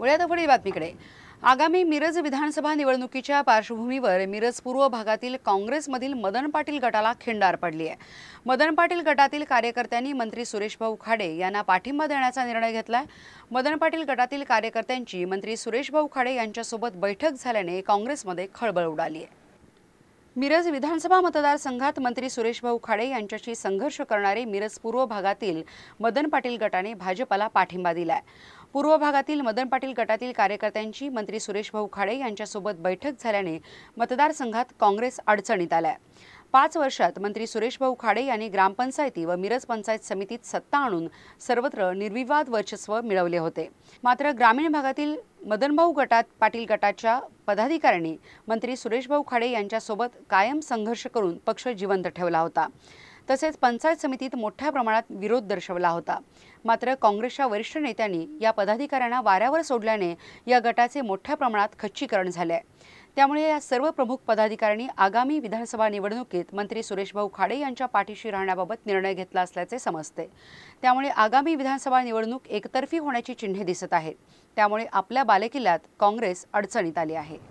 वळ्यात पुढील बातमीकडे आगामी मिरज विधानसभा निवडणुकीच्या पार्श्वभूमीवर मिरज पूर्व भागातील काँग्रेसमधील मदन पाटील गटाला खिंडार पडली आहे मदन पाटील गटातील कार्यकर्त्यांनी मंत्री सुरेशभाऊ खाडे यांना पाठिंबा देण्याचा निर्णय आहे मदन पाटील गटातील कार्यकर्त्यांची मंत्री सुरेशभाऊ खाडे यांच्यासोबत बैठक झाल्याने काँग्रेसमध्ये खळबळ उडाली आहे मिरज विधानसभा मतदारसंघात मंत्री सुरेश खाडे यांच्याशी संघर्ष करणारे मिरज पूर्व भागातील मदन पाटील गटाने भाजपाला पाठिंबा दिलाय पूर्व भागातील मदन पाटील गटातील कार्यकर्त्यांची मंत्री सुरेश खाडे यांच्यासोबत बैठक झाल्याने मतदारसंघात काँग्रेस अडचणीत आलाय पाच वर्षात मंत्री सुरेश भाऊ खाडे यांनी ग्रामपंचायती व मिरज पंचायत समितीत सत्ता आणून सर्वत्र निर्विवाद वर्चस्व मिळवले होते मात्र ग्रामीण भागातील मदनभाऊ गटात पाटील गटाच्या पदाधिकाऱ्यांनी मंत्री सुरेश भाऊ खाडे यांच्यासोबत कायम संघर्ष करून पक्ष जिवंत ठेवला होता तसेच पंचायत समितीत मोठ्या प्रमाणात विरोध दर्शवला होता मात्र काँग्रेसच्या वरिष्ठ नेत्यांनी या पदाधिकाऱ्यांना वाऱ्यावर सोडल्याने या गटाचे मोठ्या प्रमाणात खच्चीकरण झाले आहे त्यामुळे या सर्व प्रमुख पदाधिकाऱ्यांनी आगामी विधानसभा निवडणुकीत मंत्री सुरेशभाऊ खाडे यांच्या पाठीशी राहण्याबाबत निर्णय घेतला असल्याचे समजते त्यामुळे आगामी विधानसभा निवडणूक एकतर्फी होण्याची चिन्हे दिसत आहेत त्यामुळे आपल्या बालेकिल्ल्यात काँग्रेस अडचणीत आली आहे